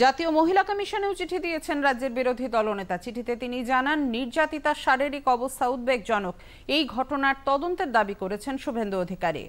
জাতীয় মহিলা কমিশনেও চিঠি দিয়েছেন রাজ্যের বিরোধী দলনেতা চিঠিতে তিনি জানান নির্যাতিতার শারীরিক অবস্থা উদ্বেগজনক এই ঘটনার তদন্তের দাবি করেছেন শুভেন্দু অধিকারী